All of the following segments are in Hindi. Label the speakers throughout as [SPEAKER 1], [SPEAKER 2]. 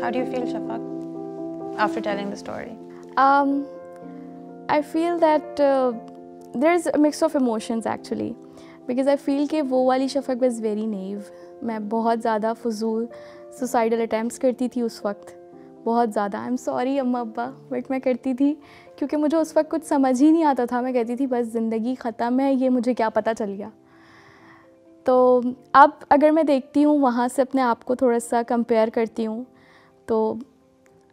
[SPEAKER 1] How do you feel, Shafaq, after telling the story?
[SPEAKER 2] Um, I feel that uh, there's a mix of emotions actually. Because I feel that वो वाली शफक was वेरी naive. मैं बहुत ज़्यादा फजूल सुसाइडल अटैम्प्ट करती थी उस वक्त बहुत ज़्यादा आई एम सॉरी अम्मा अब्बा बट मैं करती थी क्योंकि मुझे उस वक्त कुछ समझ ही नहीं आता था मैं कहती थी बस ज़िंदगी ख़त्म है ये मुझे क्या पता चल गया तो अब अगर मैं देखती हूँ वहाँ से अपने आप को थोड़ा सा कंपेयर करती हूँ तो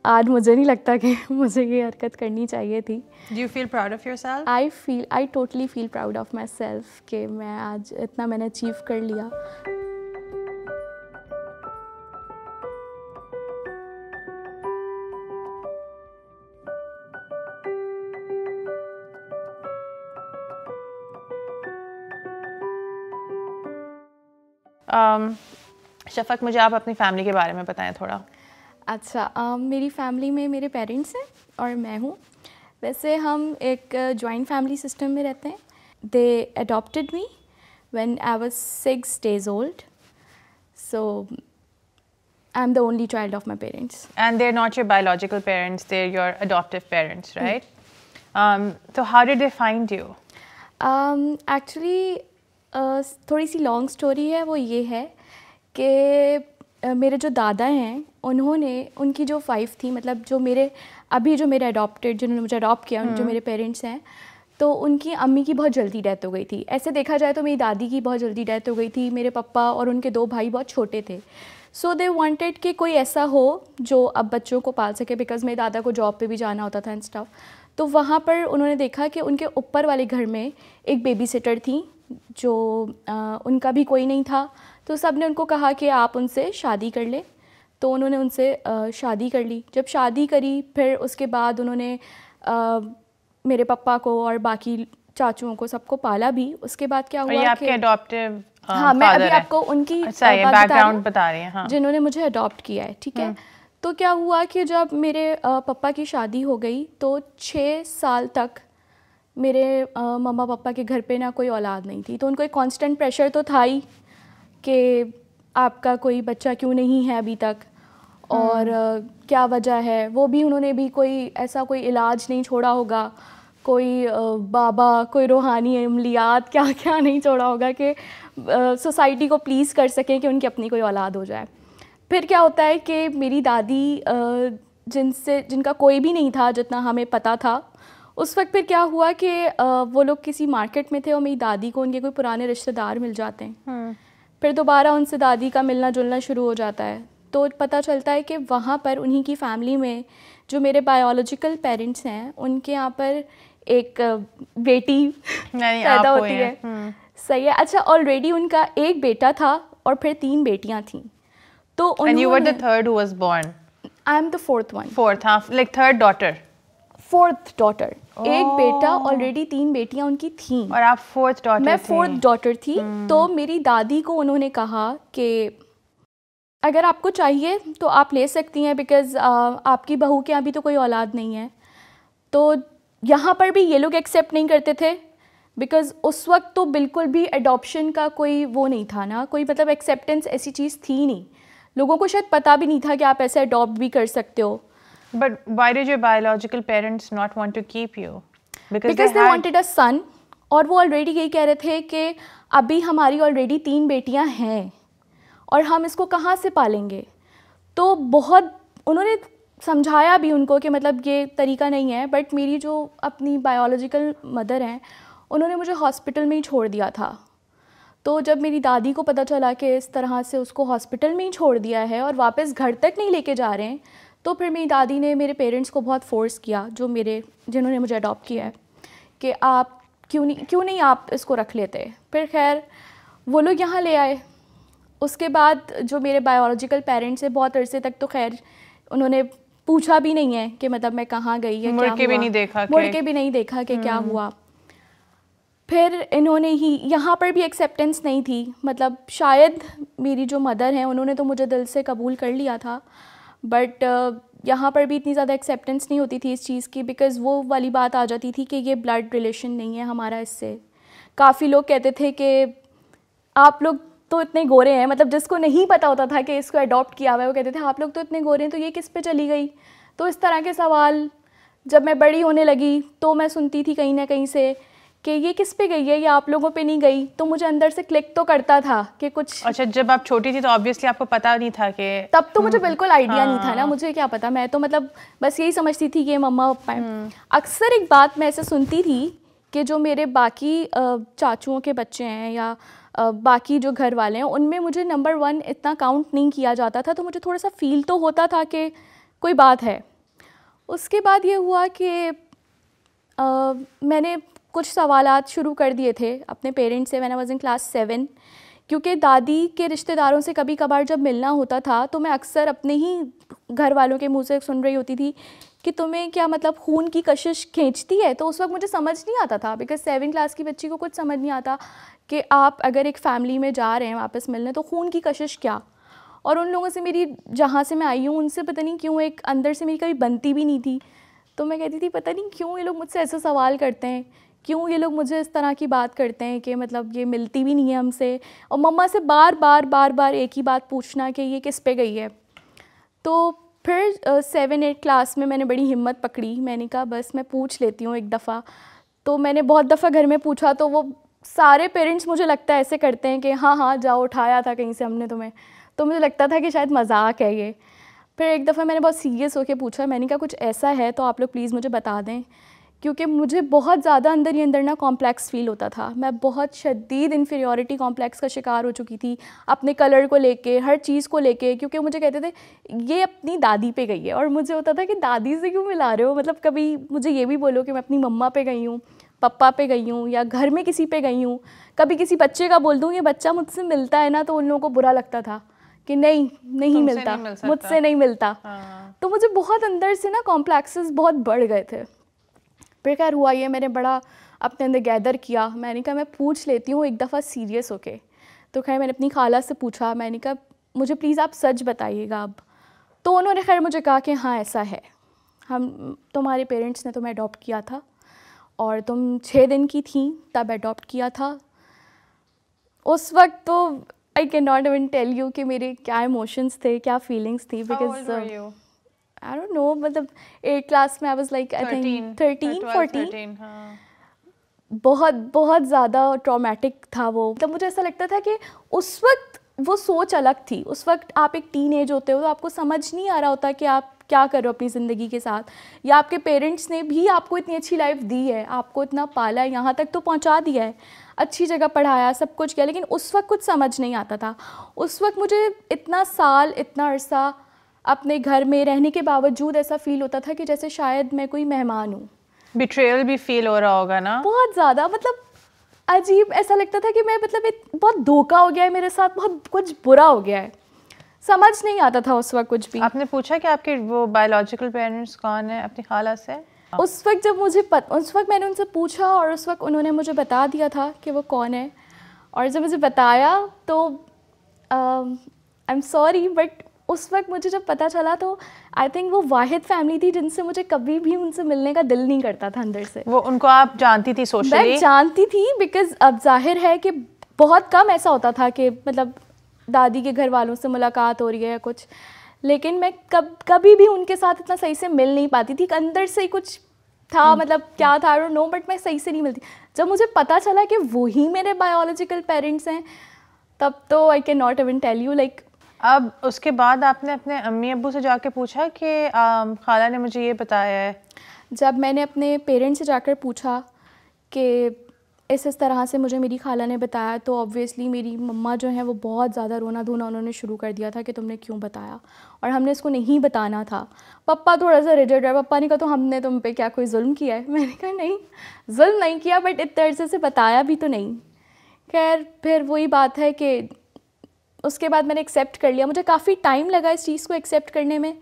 [SPEAKER 2] आज मुझे नहीं लगता कि मुझे ये हरकत करनी चाहिए थी
[SPEAKER 1] do you feel proud of yourself
[SPEAKER 2] I feel I totally feel proud of myself कि मैं आज इतना मैंने अचीव कर लिया
[SPEAKER 1] um, शफक मुझे आप अपनी फैमिली के बारे में बताएं
[SPEAKER 2] थोड़ा अच्छा आ, मेरी फैमिली में मेरे पेरेंट्स हैं और मैं हूँ वैसे हम एक जॉइंट फैमिली सिस्टम में रहते हैं they adopted me when I was six days old so I am the only
[SPEAKER 1] child of my parents and they're not your biological parents they're your adoptive parents right तो how did they find you
[SPEAKER 2] actually थोड़ी सी लॉन्ग स्टोरी है वो ये है कि मेरे जो दादा हैं उन्होंने उनकी जो वाइफ थी मतलब जो मेरे अभी जो मेरे अडोप्टेड जिन्होंने मुझे अडॉप्ट किया जो हम्म। मेरे पेरेंट्स हैं तो उनकी अम्मी की बहुत जल्दी डेथ हो गई थी ऐसे देखा जाए तो मेरी दादी की बहुत जल्दी डेथ हो गई थी मेरे पप्पा और उनके दो भाई बहुत छोटे थे सो दे वांटेड कि कोई ऐसा हो जो अब बच्चों को पाल सके बिकॉज मेरे दादा को जॉब पे भी जाना होता था एंड तो वहाँ पर उन्होंने देखा कि उनके ऊपर वाले घर में एक बेबी सिटर थी जो आ, उनका भी कोई नहीं था तो सब ने उनको कहा कि आप उनसे शादी कर लें तो उन्होंने उनसे शादी कर ली जब शादी करी फिर उसके बाद उन्होंने मेरे पापा को और बाकी चाचुओं को सबको पाला भी उसके बाद क्या हुआ आपके
[SPEAKER 1] अडॉप्टिव हाँ मैं अभी आपको उनकी अच्छा, बैकग्राउंड बता रही हैं हाँ।
[SPEAKER 2] जिन्होंने मुझे अडॉप्ट किया है ठीक है हम्म। तो क्या हुआ कि जब मेरे पापा की शादी हो गई तो छः साल तक मेरे मम्मा पापा के घर पे ना कोई औलाद नहीं थी तो उनको एक कांस्टेंट प्रेशर तो था ही कि आपका कोई बच्चा क्यों नहीं है अभी तक और आ, हम्म। क्या वजह है वो भी उन्होंने भी कोई ऐसा कोई इलाज नहीं छोड़ा होगा कोई आ, बाबा कोई रूहानी अमलियात क्या क्या नहीं छोड़ा होगा कि सोसाइटी को प्लीज़ कर सकें कि उनकी अपनी कोई औलाद हो जाए फिर क्या होता है कि मेरी दादी जिनसे जिनका कोई भी नहीं था जितना हमें पता था उस वक्त फिर क्या हुआ कि वो लोग किसी मार्केट में थे और मेरी दादी को उनके कोई पुराने रिश्तेदार मिल जाते हैं हम्म। फिर दोबारा उनसे दादी का मिलना जुलना शुरू हो जाता है तो पता चलता है कि वहाँ पर उन्हीं की फ़ैमिली में जो मेरे बायोलॉजिकल पेरेंट्स हैं उनके यहाँ पर एक बेटी पैदा होती है, हम्म। सही है अच्छा ऑलरेडी उनका एक बेटा था और फिर तीन बेटियाँ थी
[SPEAKER 1] तो third I am the fourth one fourth like third daughter fourth daughter oh. एक बेटा
[SPEAKER 2] ऑलरेडी तीन बेटियां उनकी थी और आप फोर्थ डॉटर मैं फोर्थ डॉटर थी hmm. तो मेरी दादी को उन्होंने कहा कि अगर आपको चाहिए तो आप ले सकती हैं बिकॉज़ आपकी बहू के यहाँ भी तो कोई औलाद नहीं है तो यहाँ पर भी ये लोग एक्सेप्ट नहीं करते थे बिकॉज़ उस वक्त तो बिल्कुल भी एडॉप्शन का कोई वो नहीं था ना कोई मतलब एक्सेप्टेंस ऐसी चीज़ थी नहीं लोगों को शायद पता भी नहीं था कि आप ऐसे अडोप्ट भी कर सकते हो
[SPEAKER 1] But why did your biological parents not want to keep you?
[SPEAKER 2] Because, Because they, they wanted a son. और वो ऑलरेडी यही कह रहे थे कि अभी हमारी ऑलरेडी तीन बेटियां हैं और हम इसको कहाँ से पालेंगे तो बहुत उन्होंने समझाया भी उनको कि मतलब ये तरीका नहीं है बट मेरी जो अपनी बायोलॉजिकल मदर हैं उन्होंने मुझे हॉस्पिटल में ही छोड़ दिया था तो जब मेरी दादी को पता चला कि इस तरह से उसको हॉस्पिटल में ही छोड़ दिया है और वापस घर तक नहीं लेके जा रहे हैं तो फिर मेरी दादी ने मेरे पेरेंट्स को बहुत फोर्स किया जो मेरे जिन्होंने मुझे अडॉप्ट किया है कि आप क्यों नहीं क्यों नहीं आप इसको रख लेते फिर खैर वो लोग यहाँ ले आए उसके बाद जो मेरे बायोलॉजिकल पेरेंट्स हैं बहुत अरसे तक तो खैर उन्होंने पूछा भी नहीं है कि मतलब मैं कहाँ गई है मुड़ के भी नहीं देखा मुड़ के भी नहीं देखा कि क्या हम्म। हुआ फिर इन्होंने ही यहाँ पर भी एक्सेप्टेंस नहीं थी मतलब शायद मेरी जो मदर हैं उन्होंने तो मुझे दिल से कबूल कर लिया था बट uh, यहाँ पर भी इतनी ज़्यादा एक्सेप्टेंस नहीं होती थी इस चीज़ की बिकॉज़ वो वाली बात आ जाती थी कि ये ब्लड रिलेशन नहीं है हमारा इससे काफ़ी लोग कहते थे कि आप लोग तो इतने गोरे हैं मतलब जिसको नहीं पता होता था कि इसको अडॉप्ट किया हुआ है वो कहते थे आप लोग तो इतने गोरे हैं तो ये किस पे चली गई तो इस तरह के सवाल जब मैं बड़ी होने लगी तो मैं सुनती थी कहीं ना कहीं से कि ये किस पे गई है ये आप लोगों पे नहीं गई तो मुझे अंदर से क्लिक
[SPEAKER 1] तो करता था कि कुछ अच्छा जब आप छोटी थी तो ऑब्वियसली आपको पता नहीं था कि
[SPEAKER 2] तब तो मुझे हम्म, बिल्कुल आइडिया हाँ। नहीं था ना हाँ। मुझे क्या पता मैं तो मतलब बस यही समझती थी कि मम्मा पापा हम्म। अक्सर एक बात मैं ऐसे सुनती थी कि जो मेरे बाकी चाचुओं के बच्चे हैं या बाकी जो घर वाले हैं उनमें मुझे नंबर वन इतना काउंट नहीं किया जाता था तो मुझे थोड़ा सा फील तो होता था कि कोई बात है उसके बाद ये हुआ कि मैंने कुछ सवाल शुरू कर दिए थे अपने पेरेंट्स से when I was in class seven क्योंकि दादी के रिश्तेदारों से कभी कभार जब मिलना होता था तो मैं अक्सर अपने ही घर वालों के मुंह से सुन रही होती थी कि तुम्हें क्या मतलब खून की कशिश खींचती है तो उस वक्त मुझे समझ नहीं आता था बिकॉज सेवन क्लास की बच्ची को कुछ समझ नहीं आता कि आप अगर एक फैमिली में जा रहे हैं वापस मिलने तो खून की कशिश क्या और उन लोगों से मेरी जहाँ से मैं आई हूँ उनसे पता नहीं क्यों एक अंदर से मेरी कभी बनती भी नहीं थी तो मैं कहती थी पता नहीं क्यों ये लोग मुझसे ऐसा सवाल करते हैं क्यों ये लोग मुझे इस तरह की बात करते हैं कि मतलब ये मिलती भी नहीं है हमसे और मम्मा से बार बार बार बार एक ही बात पूछना कि ये किस पे गई है तो फिर सेवन एट क्लास में मैंने बड़ी हिम्मत पकड़ी मैंने कहा बस मैं पूछ लेती हूँ एक दफ़ा तो मैंने बहुत दफ़ा घर में पूछा तो वो सारे पेरेंट्स मुझे लगता है ऐसे करते हैं कि हाँ हाँ जाओ उठाया था कहीं से हमने तुम्हें तो मुझे लगता था कि शायद मजाक है ये फिर एक दफ़ा मैंने बहुत सीरियस होकर पूछा मैंने कहा कुछ ऐसा है तो आप लोग प्लीज़ मुझे बता दें क्योंकि मुझे बहुत ज़्यादा अंदर ही अंदर ना कॉम्प्लेक्स फील होता था मैं बहुत शदीद इन्फीरियोरिटी कॉम्प्लेक्स का शिकार हो चुकी थी अपने कलर को लेके हर चीज़ को लेके क्योंकि मुझे कहते थे ये अपनी दादी पे गई है और मुझे होता था कि दादी से क्यों मिला रहे हो मतलब कभी मुझे ये भी बोलो कि मैं अपनी मम्मा पे गई हूँ पप्पा पे गई हूँ या घर में किसी पे गई हूँ कभी किसी बच्चे का बोल दूँ ये बच्चा मुझसे मिलता है ना तो उन लोगों को बुरा लगता था कि नहीं नहीं मिलता मुझसे नहीं मिलता हाँ। तो मुझे बहुत अंदर से ना कॉम्प्लेक्सेस बहुत बढ़ गए थे फिर खैर हुआ ये मैंने बड़ा अपने अंदर गैदर किया मैंने कहा मैं पूछ लेती हूँ एक दफ़ा सीरियस होके तो खैर मैंने अपनी खाला से पूछा मैंने कहा मुझे प्लीज़ आप सच बताइएगा अब तो उन्होंने खैर मुझे कहा कि हाँ ऐसा है हम तुम्हारे पेरेंट्स ने तुम्हें अडोप्ट किया था और तुम छः दिन की थी तब अडोप्ट किया था उस वक्त तो I can not even tell you कि मेरे क्या इमोशंस थे क्या फीलिंग्स थी बिकॉज आई डोंट नो मतलब एट क्लास में I was like I think thirteen fourteen बहुत बहुत ज़्यादा ट्रॉमेटिक था वो मतलब मुझे ऐसा लगता था कि उस वक्त वो सोच अलग थी उस वक्त आप एक टीन एज होते हो तो आपको समझ नहीं आ रहा होता कि आप क्या करो अपनी ज़िंदगी के साथ या आपके पेरेंट्स ने भी आपको इतनी अच्छी लाइफ दी है आपको इतना पाला है यहाँ तक तो पहुँचा दिया है अच्छी जगह पढ़ाया सब कुछ किया लेकिन उस वक्त कुछ समझ नहीं आता था उस वक्त मुझे इतना साल इतना अरसा अपने घर में रहने के बावजूद ऐसा फील होता था कि जैसे शायद मैं कोई मेहमान हूँ
[SPEAKER 1] बिट्रेयल भी फील हो रहा होगा ना
[SPEAKER 2] बहुत ज़्यादा मतलब अजीब ऐसा लगता था कि मैं मतलब बहुत
[SPEAKER 1] धोखा हो गया है मेरे साथ बहुत कुछ बुरा हो गया है समझ नहीं आता था उस वक्त कुछ भी आपने पूछा कि आपके वो बायोलॉजिकल पेरेंट्स कौन है अपनी खाला से हाँ। उस वक्त जब मुझे पत, उस
[SPEAKER 2] वक्त मैंने उनसे पूछा और उस वक्त उन्होंने मुझे बता दिया था कि वो कौन है और जब मुझे बताया तो आई एम सॉरी बट उस वक्त मुझे जब पता चला तो आई थिंक वो वाहिद फैमिली थी जिनसे मुझे कभी भी उनसे मिलने का दिल नहीं करता था अंदर से वो
[SPEAKER 1] उनको आप जानती थी सोशली मैं
[SPEAKER 2] जानती थी बिकॉज अब जाहिर है कि बहुत कम ऐसा होता था कि मतलब दादी के घर वालों से मुलाकात हो रही है या कुछ लेकिन मैं कब कभी भी उनके साथ इतना सही से मिल नहीं पाती थी अंदर से ही कुछ था हम्म। मतलब क्या था नो बट मैं सही से नहीं मिलती जब मुझे पता चला कि वही मेरे बायोलॉजिकल पेरेंट्स हैं
[SPEAKER 1] तब तो I can not even tell you like अब उसके बाद आपने अपने अम्मी अबू से जाके पूछा कि खाला ने मुझे ये बताया है जब मैंने अपने पेरेंट्स से जाकर
[SPEAKER 2] पूछा कि इस इस तरह से मुझे मेरी खाला ने बताया तो ऑब्वियसली मेरी मम्मा जो हैं वो बहुत ज़्यादा रोना धोना उन्होंने शुरू कर दिया था कि तुमने क्यों बताया और हमने इसको नहीं बताना था पप्पा थोड़ा सा रिजेड है पप्पा ने कहा तो हमने तुम पे क्या कोई जुल्म किया है मैंने कहा नहीं जुल्म नहीं किया बट इतने अर्से से बताया भी तो नहीं खैर फिर वही बात है कि उसके बाद मैंने एक्सेप्ट कर लिया मुझे काफ़ी टाइम लगा इस चीज़ को एक्सेप्ट करने में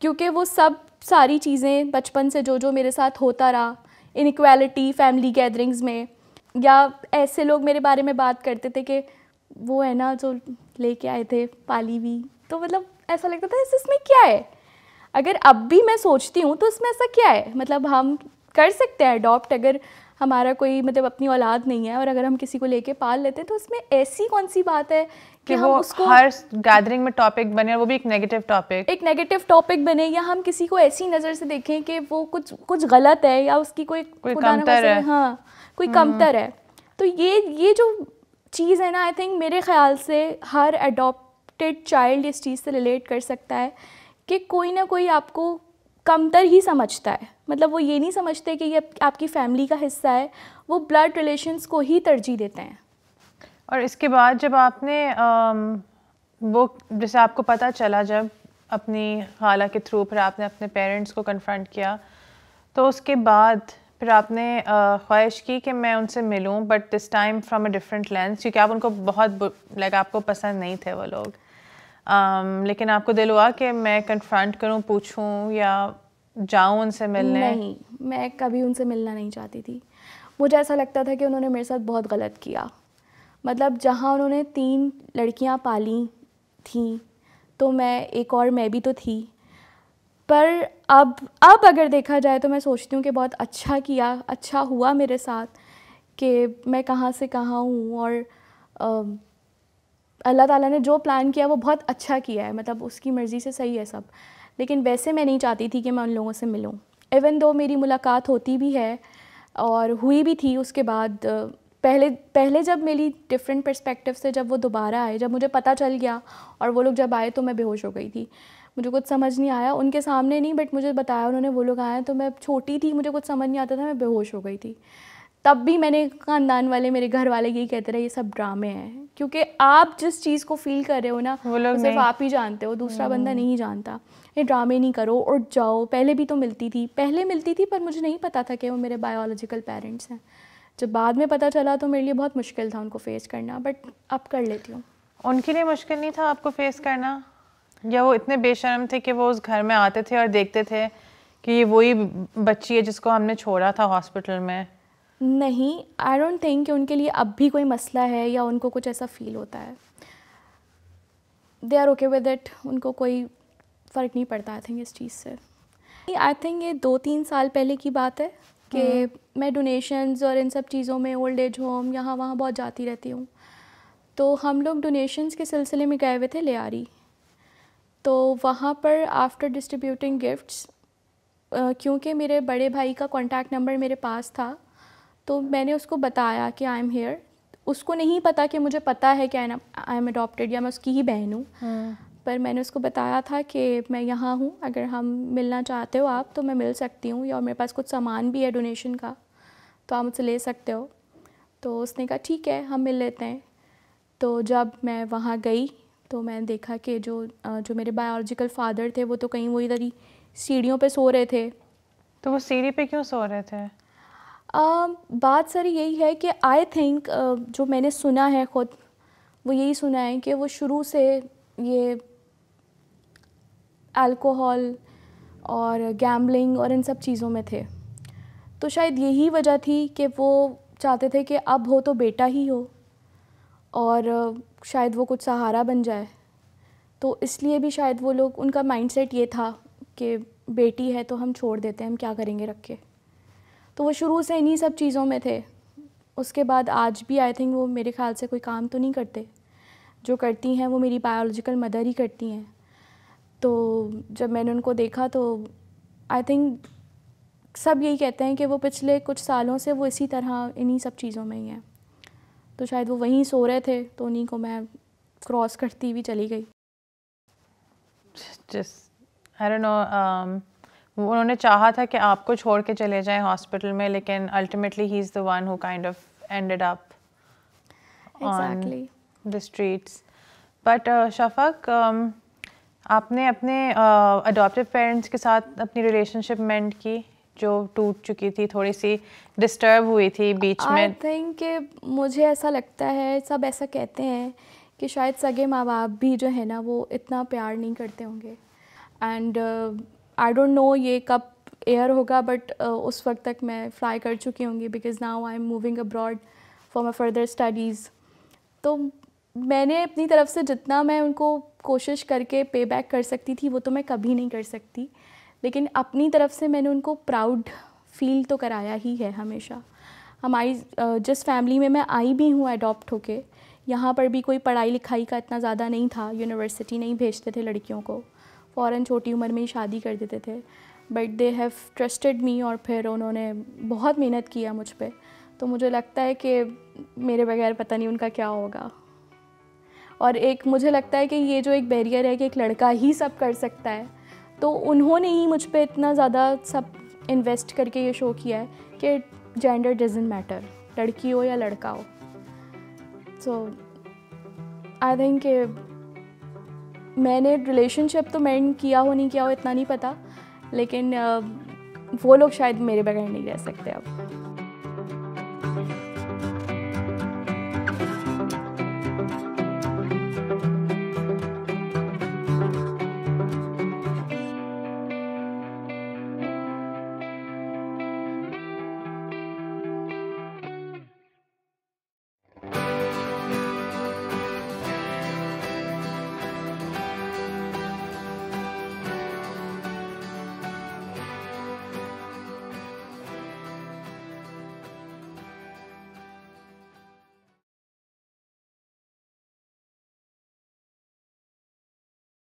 [SPEAKER 2] क्योंकि वो सब सारी चीज़ें बचपन से जो जो मेरे साथ होता रहा इनक्वालिटी फैमिली गैदरिंग्स में या ऐसे लोग मेरे बारे में बात करते थे कि वो है ना जो लेके आए थे पाली भी तो मतलब ऐसा लगता था इस इसमें क्या है अगर अब भी मैं सोचती हूँ तो इसमें ऐसा क्या है मतलब हम कर सकते हैं अडॉप्ट अगर हमारा कोई मतलब अपनी औलाद नहीं है और अगर हम किसी को लेके पाल लेते हैं तो इसमें ऐसी कौन सी बात है कि वो उसको
[SPEAKER 1] हर गैदरिंग में टॉपिक बने और वो भी एक नेगेटिव टॉपिक एक नेगेटिव
[SPEAKER 2] टॉपिक बने या हम किसी को ऐसी नज़र से देखें कि वो कुछ कुछ गलत है या उसकी कोई कोई कमतर है हाँ कोई हम्म। कमतर है तो ये ये जो चीज़ है ना आई थिंक मेरे ख्याल से हर अडोप्टेड चाइल्ड इस चीज़ से रिलेट कर सकता है कि कोई ना कोई आपको कमतर ही समझता है मतलब वो ये नहीं समझते कि ये आपकी
[SPEAKER 1] फ़ैमिली का हिस्सा है वो ब्लड रिलेशंस को ही तरजीह देते हैं और इसके बाद जब आपने वो जैसे आपको पता चला जब अपनी खाला के थ्रू फिर आपने अपने पेरेंट्स को कन्फ्रंट किया तो उसके बाद फिर आपने ख्वाहिश की कि मैं उनसे मिलूं but this time from a different lens क्योंकि आप उनको बहुत लाइक आपको पसंद नहीं थे वो लोग um, लेकिन आपको दिल हुआ कि मैं कन्फ्रंट करूं पूछूं या जाऊं उनसे मिलने नहीं
[SPEAKER 2] मैं कभी उनसे मिलना नहीं चाहती थी मुझे ऐसा लगता था कि उन्होंने मेरे साथ बहुत गलत किया मतलब जहाँ उन्होंने तीन लड़कियाँ पाली थी तो मैं एक और मैं भी तो थी पर अब अब अगर देखा जाए तो मैं सोचती हूँ कि बहुत अच्छा किया अच्छा हुआ मेरे साथ कि मैं कहाँ से कहाँ हूँ और अल्लाह ताला ने जो प्लान किया वो बहुत अच्छा किया है मतलब उसकी मर्ज़ी से सही है सब लेकिन वैसे मैं नहीं चाहती थी कि मैं उन लोगों से मिलूँ इवन दो मेरी मुलाकात होती भी है और हुई भी थी उसके बाद पहले पहले जब मेरी डिफरेंट परस्पेक्टिव से जब वो दोबारा आए जब मुझे पता चल गया और वो लोग जब आए तो मैं बेहोश हो गई थी मुझे कुछ समझ नहीं आया उनके सामने नहीं बट मुझे बताया उन्होंने वो लोग आए तो मैं छोटी थी मुझे कुछ समझ नहीं आता था मैं बेहोश हो गई थी तब भी मैंने खानदान वाले मेरे घर वाले यही कहते रहे ये सब ड्रामे हैं क्योंकि आप जिस चीज़ को फील कर रहे हो ना वो लोग सिर्फ आप ही जानते हो दूसरा बंदा हम्म। नहीं जानता ये ड्रामे नहीं करो उठ जाओ पहले भी तो मिलती थी पहले मिलती थी पर मुझे नहीं पता था कि वो मेरे बायोलॉजिकल पेरेंट्स हैं जब बाद में पता चला तो मेरे लिए बहुत मुश्किल था उनको फेस करना बट अब कर
[SPEAKER 1] लेती हूँ उनके लिए मुश्किल नहीं था आपको फेस करना या वो इतने बेशरम थे कि वो उस घर में आते थे और देखते थे कि ये वही बच्ची है जिसको हमने छोड़ा था हॉस्पिटल में
[SPEAKER 2] नहीं आई डोंट थिंक कि उनके लिए अब भी कोई मसला है या उनको कुछ ऐसा फील होता है they are okay with it उनको कोई फ़र्क नहीं पड़ता आई थिंक इस चीज़ से आई थिंक ये दो तीन साल पहले की बात है कि हम्म। मैं डोनेशंस और इन सब चीज़ों में ओल्ड एज होम यहाँ वहाँ बहुत जाती रहती हूँ तो हम लोग डोनेशंस के सिलसिले में गए हुए थे लियारी तो वहाँ पर आफ्टर डिस्ट्रीब्यूटिंग गिफ्ट्स क्योंकि मेरे बड़े भाई का कॉन्टैक्ट नंबर मेरे पास था तो मैंने उसको बताया कि आई एम हेयर उसको नहीं पता कि मुझे पता है कि आई एम अडॉप्टेड या मैं उसकी ही बहन हूँ हम्म। पर मैंने उसको बताया था कि मैं यहाँ हूँ अगर हम मिलना चाहते हो आप तो मैं मिल सकती हूँ और मेरे पास कुछ सामान भी है डोनेशन का तो आप मुझसे ले सकते हो तो उसने कहा ठीक है हम मिल लेते हैं तो जब मैं वहाँ गई तो मैंने देखा कि जो जो मेरे बायोलॉजिकल फादर थे वो तो कहीं वो इधर ही सीढ़ियों पे सो रहे थे तो वो सीढ़ी पे क्यों सो रहे थे आ, बात सर यही है कि आई थिंक जो मैंने सुना है ख़ुद वो यही सुना है कि वो शुरू से ये अल्कोहल और गैम्बलिंग और इन सब चीज़ों में थे तो शायद यही वजह थी कि वो चाहते थे कि अब हो तो बेटा ही हो और शायद वो कुछ सहारा बन जाए तो इसलिए भी शायद वो लोग उनका माइंडसेट ये था कि बेटी है तो हम छोड़ देते हैं हम क्या करेंगे रख के तो वो शुरू से इन्हीं सब चीज़ों में थे उसके बाद आज भी आई थिंक वो मेरे ख्याल से कोई काम तो नहीं करते जो करती हैं वो मेरी बायोलॉजिकल मदर ही करती हैं तो जब मैंने उनको देखा तो आई थिंक सब यही कहते हैं कि वो पिछले कुछ सालों से वो इसी तरह इन्हीं सब चीज़ों में ही हैं तो शायद वो वहीं सो रहे थे तो उन्हीं को मैं क्रॉस करती हुई चली गई
[SPEAKER 1] um, उन्होंने चाहा था कि आपको छोड़ के चले जाएं हॉस्पिटल में लेकिन ultimately he is the one who kind of ended up on the streets but Shafaq आपने अपने अडोप्टिव uh, पेरेंट्स के साथ अपनी रिलेशनशिप मेंट की जो टूट चुकी थी थोड़ी सी डिस्टर्ब हुई थी बीच I में आई
[SPEAKER 2] थिंक कि मुझे ऐसा लगता है सब ऐसा कहते हैं कि शायद सगे माँ बाप भी जो है ना वो इतना प्यार नहीं करते होंगे एंड आई डोंट नो ये कब एयर होगा बट uh, उस वक्त तक मैं फ्लाई कर चुकी होंगी because now I am moving abroad for my further studies तो मैंने अपनी तरफ से जितना मैं उनको कोशिश करके पे बैक कर सकती थी वो तो मैं कभी नहीं कर सकती लेकिन अपनी तरफ से मैंने उनको प्राउड फील तो कराया ही है हमेशा हमारी जिस फैमिली में मैं आई भी हूँ अडॉप्ट होके यहाँ पर भी कोई पढ़ाई लिखाई का इतना ज़्यादा नहीं था यूनिवर्सिटी नहीं भेजते थे लड़कियों को फ़ौर छोटी उम्र में ही शादी कर देते थे but they have trusted me और फिर उन्होंने बहुत मेहनत किया मुझ पर तो मुझे लगता है कि मेरे बगैर पता नहीं उनका क्या होगा और एक मुझे लगता है कि ये जो एक बैरियर है कि एक लड़का ही सब कर सकता है तो उन्होंने ही मुझ पर इतना ज़्यादा सब इन्वेस्ट करके ये शो किया है कि जेंडर डजेंट मैटर लड़की हो या लड़का हो सो आई थिंक मैंने रिलेशनशिप तो मैं किया हो नहीं किया हो इतना नहीं पता लेकिन वो लोग शायद मेरे बगैर नहीं रह सकते अब